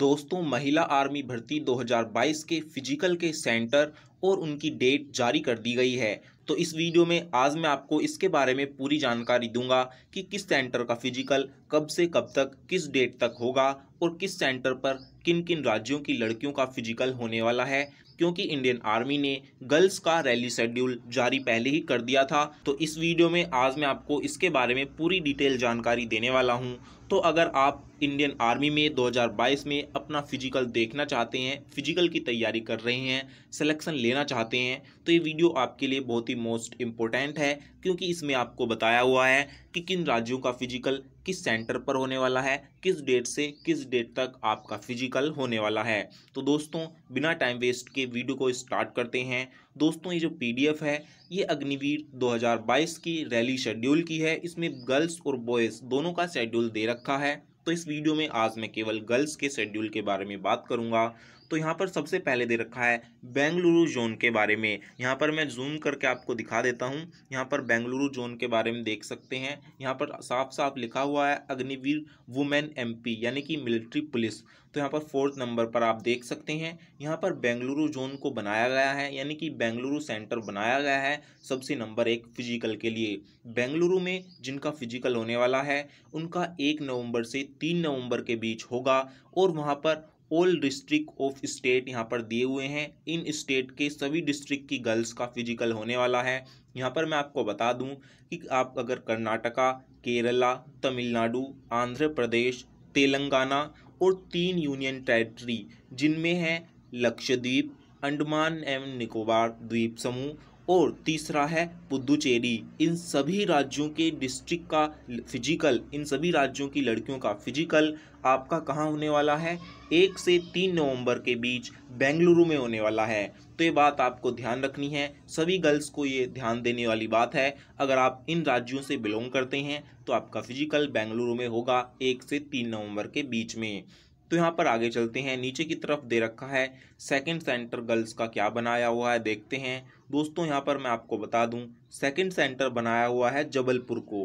दोस्तों महिला आर्मी भर्ती 2022 के फिजिकल के सेंटर और उनकी डेट जारी कर दी गई है तो इस वीडियो में आज मैं आपको इसके बारे में पूरी जानकारी दूंगा कि किस सेंटर का फिजिकल कब से कब तक किस डेट तक होगा और किस सेंटर पर किन किन राज्यों की लड़कियों का फिजिकल होने वाला है क्योंकि इंडियन आर्मी ने गर्ल्स का रैली शेड्यूल जारी पहले ही कर दिया था तो इस वीडियो में आज मैं आपको इसके बारे में पूरी डिटेल जानकारी देने वाला हूँ तो अगर आप इंडियन आर्मी में 2022 में अपना फिजिकल देखना चाहते हैं फिजिकल की तैयारी कर रहे हैं सिलेक्शन लेना चाहते हैं तो ये वीडियो आपके लिए बहुत ही मोस्ट इम्पोर्टेंट है क्योंकि इसमें आपको बताया हुआ है कि किन राज्यों का फिजिकल किस सेंटर पर होने वाला है किस डेट से किस डेट तक आपका फिजिकल होने वाला है तो दोस्तों बिना टाइम वेस्ट के वीडियो को स्टार्ट करते हैं दोस्तों ये जो पीडीएफ है ये अग्निवीर 2022 की रैली शेड्यूल की है इसमें गर्ल्स और बॉयज़ दोनों का शेड्यूल दे रखा है तो इस वीडियो में आज मैं केवल गर्ल्स के शेड्यूल के बारे में बात करूंगा तो यहाँ पर सबसे पहले दे रखा है बेंगलुरु जोन के बारे में यहाँ पर मैं जूम करके आपको दिखा देता हूँ यहाँ पर बेंगलुरु जोन के बारे में देख सकते हैं यहाँ पर साफ साफ लिखा हुआ है अग्निवीर वुमेन एम यानी कि मिलिट्री पुलिस तो यहाँ पर फोर्थ नंबर पर आप देख सकते हैं यहाँ पर बेंगलुरु जोन को बनाया गया है यानी कि बेंगलुरु सेंटर बनाया गया है सबसे नंबर एक फिजिकल के लिए बेंगलुरु में जिनका फिजिकल होने वाला है उनका एक नवंबर से तीन नवंबर के बीच होगा और वहाँ पर ऑल डिस्ट्रिक्ट ऑफ स्टेट यहाँ पर दिए हुए हैं इन स्टेट के सभी डिस्ट्रिक्ट की गर्ल्स का फिजिकल होने वाला है यहाँ पर मैं आपको बता दूँ कि आप अगर कर्नाटका केरला तमिलनाडु आंध्र प्रदेश तेलंगाना और तीन यूनियन टेरिटरी जिनमें हैं लक्षद्वीप अंडमान एवं निकोबार द्वीप समूह और तीसरा है पुदुचेरी इन सभी राज्यों के डिस्ट्रिक्ट का फिजिकल इन सभी राज्यों की लड़कियों का फिजिकल आपका कहाँ होने वाला है एक से तीन नवंबर के बीच बेंगलुरु में होने वाला है तो ये बात आपको ध्यान रखनी है सभी गर्ल्स को ये ध्यान देने वाली बात है अगर आप इन राज्यों से बिलोंग करते हैं तो आपका फिजिकल बेंगलुरु में होगा एक से तीन नवंबर के बीच में तो यहाँ पर आगे चलते हैं नीचे की तरफ दे रखा है सेकंड सेंटर गर्ल्स का क्या बनाया हुआ है देखते हैं दोस्तों यहाँ पर मैं आपको बता दूँ सेकंड सेंटर बनाया हुआ है जबलपुर को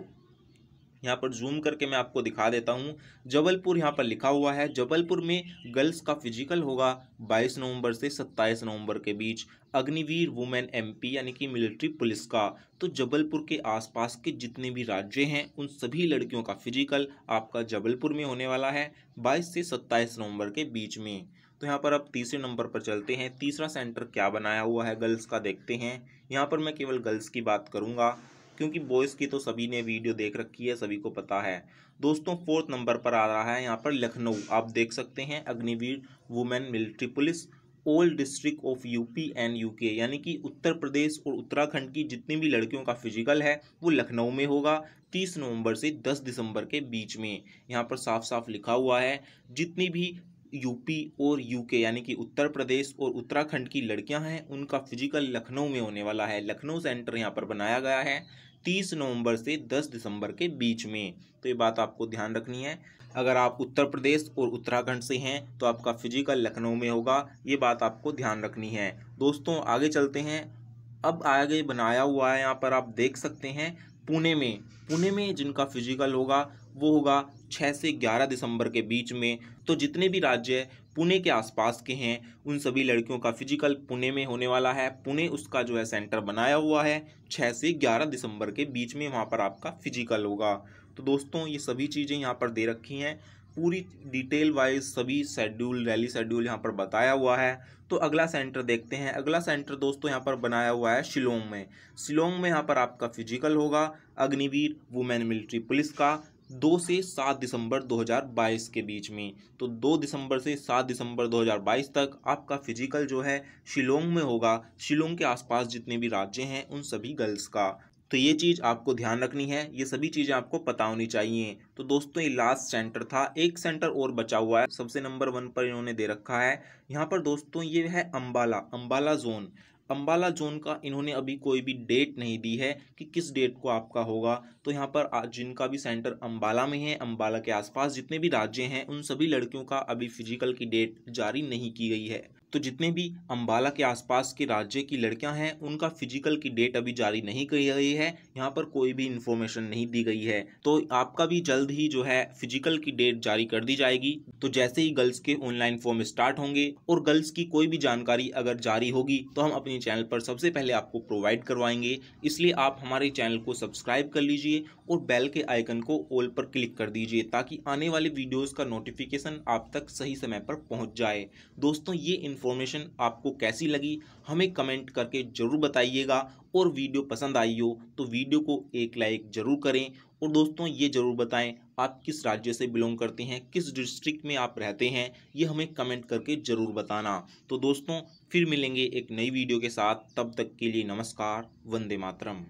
यहाँ पर जूम करके मैं आपको दिखा देता हूँ जबलपुर यहाँ पर लिखा हुआ है जबलपुर में गर्ल्स का फिजिकल होगा 22 नवंबर से 27 नवंबर के बीच अग्निवीर वुमेन एमपी यानी कि मिलिट्री पुलिस का तो जबलपुर के आसपास के जितने भी राज्य हैं उन सभी लड़कियों का फिजिकल आपका जबलपुर में होने वाला है बाईस से सत्ताईस नवम्बर के बीच में तो यहाँ पर अब तीसरे नंबर पर चलते हैं तीसरा सेंटर क्या बनाया हुआ है गर्ल्स का देखते हैं यहाँ पर मैं केवल गर्ल्स की बात करूँगा क्योंकि बॉयज़ की तो सभी ने वीडियो देख रखी है सभी को पता है दोस्तों फोर्थ नंबर पर आ रहा है यहाँ पर लखनऊ आप देख सकते हैं Agniveer women military police old district of UP and UK यानी कि उत्तर प्रदेश और उत्तराखंड की जितनी भी लड़कियों का फिजिकल है वो लखनऊ में होगा 30 नवंबर से 10 दिसंबर के बीच में यहाँ पर साफ साफ लिखा हुआ है जितनी भी यूपी और यूके यानी कि उत्तर प्रदेश और उत्तराखंड की लड़कियां हैं उनका फिजिकल लखनऊ में होने वाला है लखनऊ सेंटर यहाँ पर बनाया गया है तीस नवंबर से दस दिसंबर के बीच में तो ये बात आपको ध्यान रखनी है अगर आप उत्तर प्रदेश और उत्तराखंड से हैं तो आपका फिजिकल लखनऊ में होगा ये बात आपको ध्यान रखनी है दोस्तों आगे चलते हैं अब आगे बनाया हुआ है यहाँ पर आप देख सकते हैं पुणे में पुणे में जिनका फिजिकल होगा वो होगा छः से ग्यारह दिसंबर के बीच में तो जितने भी राज्य पुणे के आसपास के हैं उन सभी लड़कियों का फिजिकल पुणे में होने वाला है पुणे उसका जो है सेंटर बनाया हुआ है छः से ग्यारह दिसंबर के बीच में वहाँ पर आपका फिजिकल होगा तो दोस्तों ये सभी चीज़ें यहाँ पर दे रखी हैं पूरी डिटेल वाइज सभी शेड्यूल रैली शेड्यूल यहाँ पर बताया हुआ है तो अगला सेंटर देखते हैं अगला सेंटर दोस्तों यहाँ पर बनाया हुआ है शिलोंग में शिलोंग में यहाँ पर आपका फिजिकल होगा अग्निवीर वुमेन मिलिट्री पुलिस का दो से सात दिसंबर 2022 के बीच में तो दो दिसंबर से सात दिसंबर 2022 तक आपका फिजिकल जो है शिलोंग में होगा शिलोंग के आसपास जितने भी राज्य हैं उन सभी गर्ल्स का तो ये चीज़ आपको ध्यान रखनी है ये सभी चीज़ें आपको पता होनी चाहिए तो दोस्तों ये लास्ट सेंटर था एक सेंटर और बचा हुआ है सबसे नंबर वन पर इन्होंने दे रखा है यहाँ पर दोस्तों ये है अम्बाला अम्बाला जोन अम्बाला जोन का इन्होंने अभी कोई भी डेट नहीं दी है कि किस डेट को आपका होगा तो यहाँ पर आज जिनका भी सेंटर अम्बाला में है अम्बाला के आसपास जितने भी राज्य हैं उन सभी लड़कियों का अभी फिजिकल की डेट जारी नहीं की गई है तो जितने भी अम्बाला के आसपास के राज्य की लड़कियां हैं उनका फिजिकल की डेट अभी जारी नहीं की गई है यहाँ पर कोई भी इन्फॉर्मेशन नहीं दी गई है तो आपका भी जल्द ही जो है फिजिकल की डेट जारी कर दी जाएगी तो जैसे ही गर्ल्स के ऑनलाइन फॉर्म स्टार्ट होंगे और गर्ल्स की कोई भी जानकारी अगर जारी होगी तो हम अपने चैनल पर सबसे पहले आपको प्रोवाइड करवाएंगे इसलिए आप हमारे चैनल को सब्सक्राइब कर लीजिए और बेल के आइकन को ऑल पर क्लिक कर दीजिए ताकि आने वाले वीडियोज़ का नोटिफिकेशन आप तक सही समय पर पहुँच जाए दोस्तों ये इन्फॉर्मेशन आपको कैसी लगी हमें कमेंट करके ज़रूर बताइएगा और वीडियो पसंद आई हो तो वीडियो को एक लाइक ज़रूर करें और दोस्तों ये ज़रूर बताएं आप किस राज्य से बिलोंग करते हैं किस डिस्ट्रिक्ट में आप रहते हैं ये हमें कमेंट करके ज़रूर बताना तो दोस्तों फिर मिलेंगे एक नई वीडियो के साथ तब तक के लिए नमस्कार वंदे मातरम